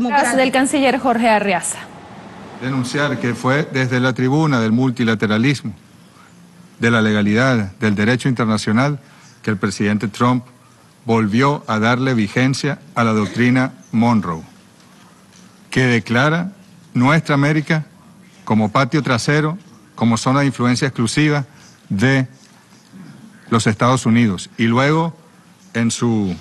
Democracia Del canciller Jorge Arriaza. Denunciar que fue desde la tribuna del multilateralismo, de la legalidad, del derecho internacional, que el presidente Trump volvió a darle vigencia a la doctrina Monroe, que declara nuestra América como patio trasero, como zona de influencia exclusiva de los Estados Unidos. Y luego, en su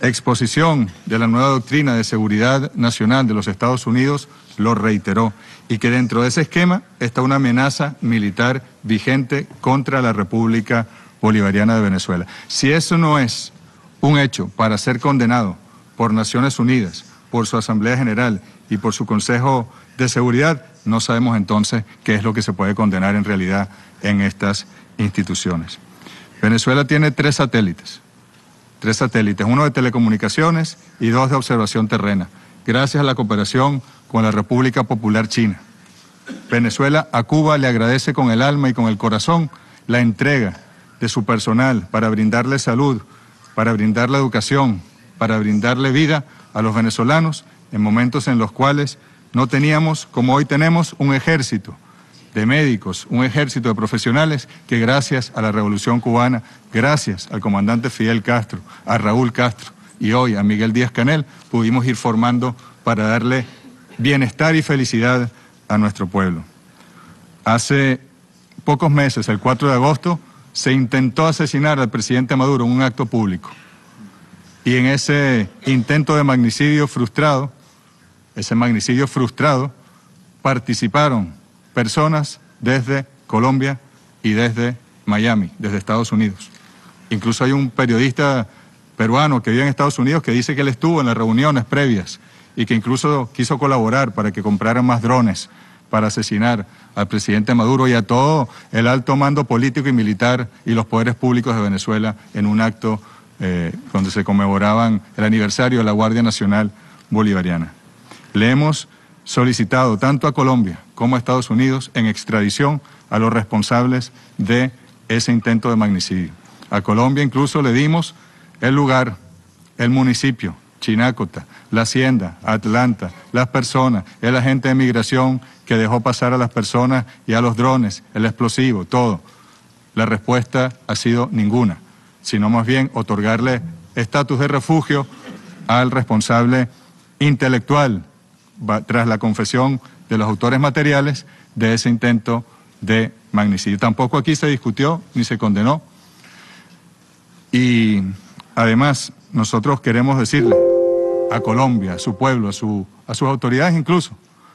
exposición de la nueva doctrina de seguridad nacional de los Estados Unidos lo reiteró y que dentro de ese esquema está una amenaza militar vigente contra la República Bolivariana de Venezuela. Si eso no es un hecho para ser condenado por Naciones Unidas, por su Asamblea General y por su Consejo de Seguridad, no sabemos entonces qué es lo que se puede condenar en realidad en estas instituciones. Venezuela tiene tres satélites tres satélites, uno de telecomunicaciones y dos de observación terrena, gracias a la cooperación con la República Popular China. Venezuela a Cuba le agradece con el alma y con el corazón la entrega de su personal para brindarle salud, para brindarle educación, para brindarle vida a los venezolanos en momentos en los cuales no teníamos, como hoy tenemos, un ejército de médicos, un ejército de profesionales que gracias a la Revolución cubana, gracias al comandante Fidel Castro, a Raúl Castro y hoy a Miguel Díaz Canel, pudimos ir formando para darle bienestar y felicidad a nuestro pueblo. Hace pocos meses, el 4 de agosto, se intentó asesinar al presidente Maduro en un acto público. Y en ese intento de magnicidio frustrado, ese magnicidio frustrado, participaron personas desde Colombia y desde Miami, desde Estados Unidos. Incluso hay un periodista peruano que vive en Estados Unidos que dice que él estuvo en las reuniones previas y que incluso quiso colaborar para que compraran más drones para asesinar al presidente Maduro y a todo el alto mando político y militar y los poderes públicos de Venezuela en un acto eh, donde se conmemoraban el aniversario de la Guardia Nacional Bolivariana. Le hemos solicitado tanto a Colombia como Estados Unidos en extradición a los responsables de ese intento de magnicidio. A Colombia incluso le dimos el lugar, el municipio, Chinácota, la hacienda, Atlanta, las personas, el agente de migración que dejó pasar a las personas y a los drones, el explosivo, todo. La respuesta ha sido ninguna, sino más bien otorgarle estatus de refugio al responsable intelectual tras la confesión de los autores materiales de ese intento de magnicidio. Tampoco aquí se discutió ni se condenó. Y además, nosotros queremos decirle a Colombia, a su pueblo, a, su, a sus autoridades incluso,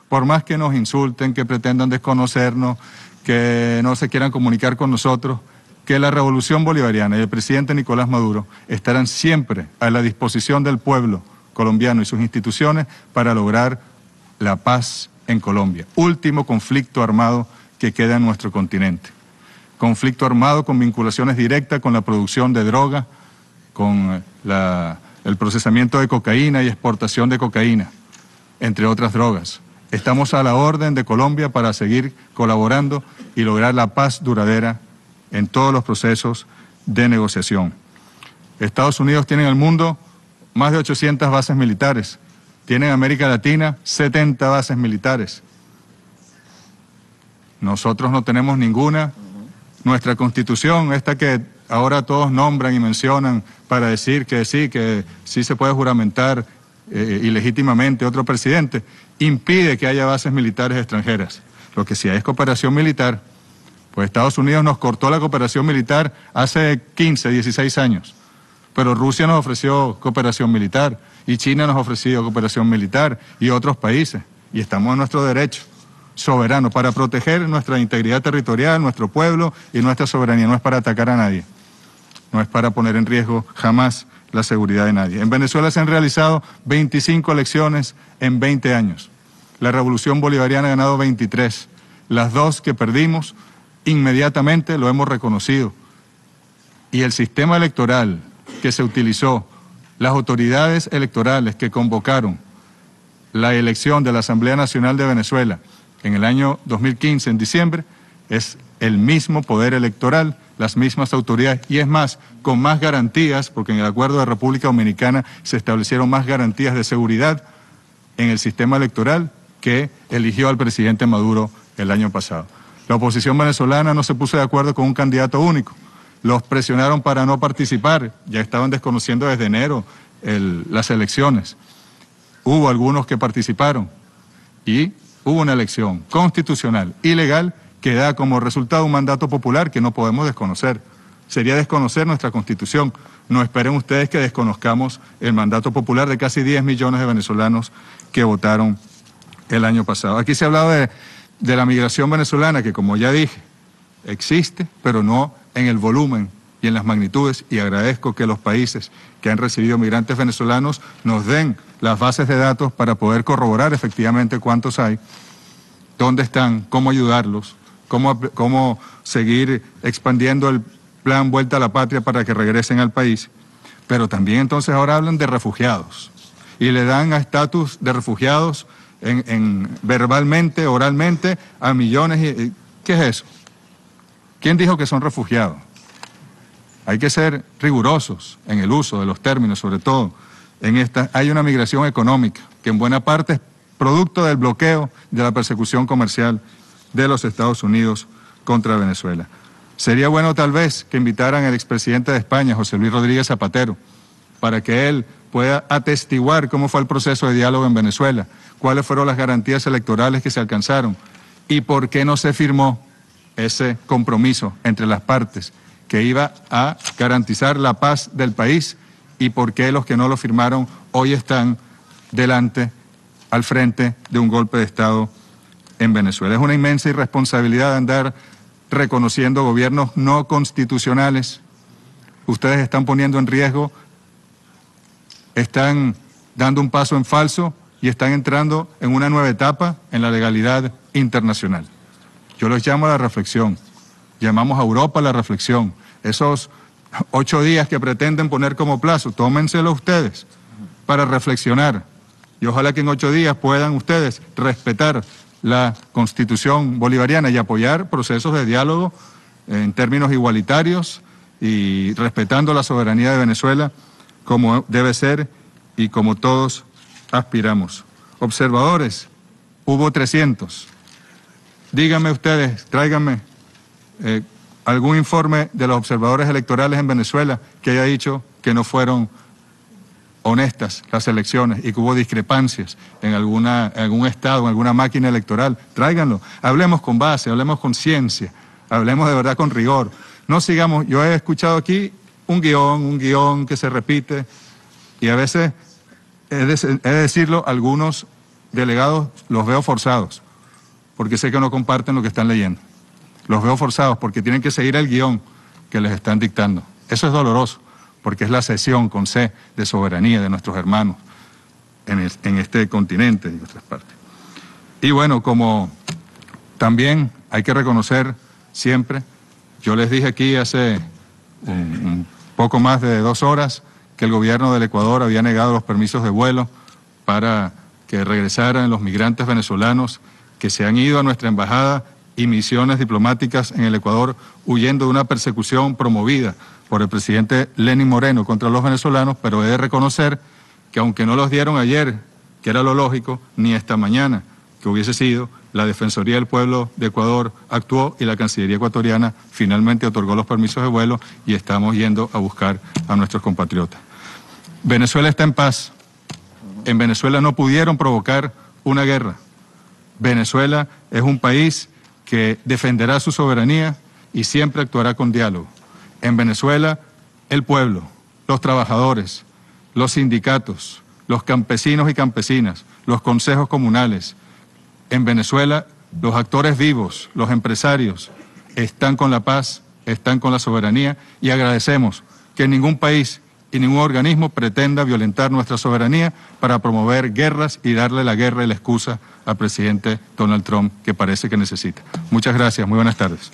por más que nos insulten, que pretendan desconocernos, que no se quieran comunicar con nosotros, que la revolución bolivariana y el presidente Nicolás Maduro estarán siempre a la disposición del pueblo colombiano y sus instituciones para lograr la paz en Colombia, último conflicto armado que queda en nuestro continente. Conflicto armado con vinculaciones directas con la producción de droga, con eh, el procesamiento de cocaína y exportación de cocaína, entre otras drogas. Estamos a la orden de Colombia para seguir colaborando y lograr la paz duradera en todos los procesos de negociación. Estados Unidos tiene en el mundo más de 800 bases militares, tiene en América Latina 70 bases militares. Nosotros no tenemos ninguna. Nuestra constitución, esta que ahora todos nombran y mencionan para decir que sí, que sí se puede juramentar eh, ilegítimamente otro presidente, impide que haya bases militares extranjeras. Lo que sí hay es cooperación militar, pues Estados Unidos nos cortó la cooperación militar hace 15, 16 años pero Rusia nos ofreció cooperación militar y China nos ofreció cooperación militar y otros países. Y estamos en nuestro derecho soberano para proteger nuestra integridad territorial, nuestro pueblo y nuestra soberanía. No es para atacar a nadie, no es para poner en riesgo jamás la seguridad de nadie. En Venezuela se han realizado 25 elecciones en 20 años. La revolución bolivariana ha ganado 23. Las dos que perdimos inmediatamente lo hemos reconocido. Y el sistema electoral que se utilizó, las autoridades electorales que convocaron la elección de la Asamblea Nacional de Venezuela en el año 2015, en diciembre, es el mismo poder electoral, las mismas autoridades, y es más, con más garantías, porque en el acuerdo de República Dominicana se establecieron más garantías de seguridad en el sistema electoral que eligió al presidente Maduro el año pasado. La oposición venezolana no se puso de acuerdo con un candidato único los presionaron para no participar, ya estaban desconociendo desde enero las elecciones. Hubo algunos que participaron y hubo una elección constitucional ilegal, que da como resultado un mandato popular que no podemos desconocer. Sería desconocer nuestra constitución. No esperen ustedes que desconozcamos el mandato popular de casi 10 millones de venezolanos que votaron el año pasado. Aquí se ha hablado de, de la migración venezolana, que como ya dije, existe, pero no en el volumen y en las magnitudes y agradezco que los países que han recibido migrantes venezolanos nos den las bases de datos para poder corroborar efectivamente cuántos hay, dónde están, cómo ayudarlos, cómo, cómo seguir expandiendo el plan Vuelta a la Patria para que regresen al país. Pero también entonces ahora hablan de refugiados y le dan a estatus de refugiados en, verbalmente, oralmente, a millones. Y, ¿Qué es eso? ¿Quién dijo que son refugiados? Hay que ser rigurosos en el uso de los términos, sobre todo en esta. Hay una migración económica que en buena parte es producto del bloqueo de la persecución comercial de los Estados Unidos contra Venezuela. Sería bueno tal vez que invitaran al expresidente de España, José Luis Rodríguez Zapatero, para que él pueda atestiguar cómo fue el proceso de diálogo en Venezuela, cuáles fueron las garantías electorales que se alcanzaron y por qué no se firmó ese compromiso entre las partes que iba a garantizar la paz del país y por qué los que no lo firmaron hoy están delante, al frente de un golpe de Estado en Venezuela. Es una inmensa irresponsabilidad andar reconociendo gobiernos no constitucionales. Ustedes están poniendo en riesgo, están dando un paso en falso y están entrando en una nueva etapa en la legalidad internacional. Yo los llamo a la reflexión. Llamamos a Europa la reflexión. Esos ocho días que pretenden poner como plazo, tómenselo ustedes para reflexionar. Y ojalá que en ocho días puedan ustedes respetar la constitución bolivariana y apoyar procesos de diálogo eh, en términos igualitarios y respetando la soberanía de Venezuela como debe ser y como todos aspiramos. Observadores, hubo 300. Díganme ustedes, tráiganme eh, algún informe de los observadores electorales en Venezuela que haya dicho que no fueron honestas las elecciones y que hubo discrepancias en, alguna, en algún estado, en alguna máquina electoral. Tráiganlo. Hablemos con base, hablemos con ciencia, hablemos de verdad con rigor. No sigamos, yo he escuchado aquí un guión, un guión que se repite y a veces, he de decirlo, algunos delegados los veo forzados porque sé que no comparten lo que están leyendo. Los veo forzados porque tienen que seguir el guión que les están dictando. Eso es doloroso, porque es la cesión con C de soberanía de nuestros hermanos en, este continente y en otras partes. Y bueno, como también hay que reconocer siempre, yo les dije aquí hace eh, poco más de dos horas que el gobierno del Ecuador había negado los permisos de vuelo para que regresaran los migrantes venezolanos que se han ido a nuestra embajada y misiones diplomáticas en el Ecuador huyendo de una persecución promovida por el presidente Lenin Moreno contra los venezolanos, pero he de reconocer que aunque no los dieron ayer, que era lo lógico, ni esta mañana, que hubiese sido, la Defensoría del Pueblo de Ecuador actuó y la Cancillería ecuatoriana finalmente otorgó los permisos de vuelo y estamos yendo a buscar a nuestros compatriotas. Venezuela está en paz. En Venezuela no pudieron provocar una guerra. Venezuela es un país que defenderá su soberanía y siempre actuará con diálogo. En Venezuela, el pueblo, los trabajadores, los sindicatos, los campesinos y campesinas, los consejos comunales. En Venezuela, los actores vivos, los empresarios, están con la paz, están con la soberanía y agradecemos que ningún país y ningún organismo pretenda violentar nuestra soberanía para promover guerras y darle la guerra y la excusa al presidente Donald Trump que parece que necesita. Muchas gracias, muy buenas tardes.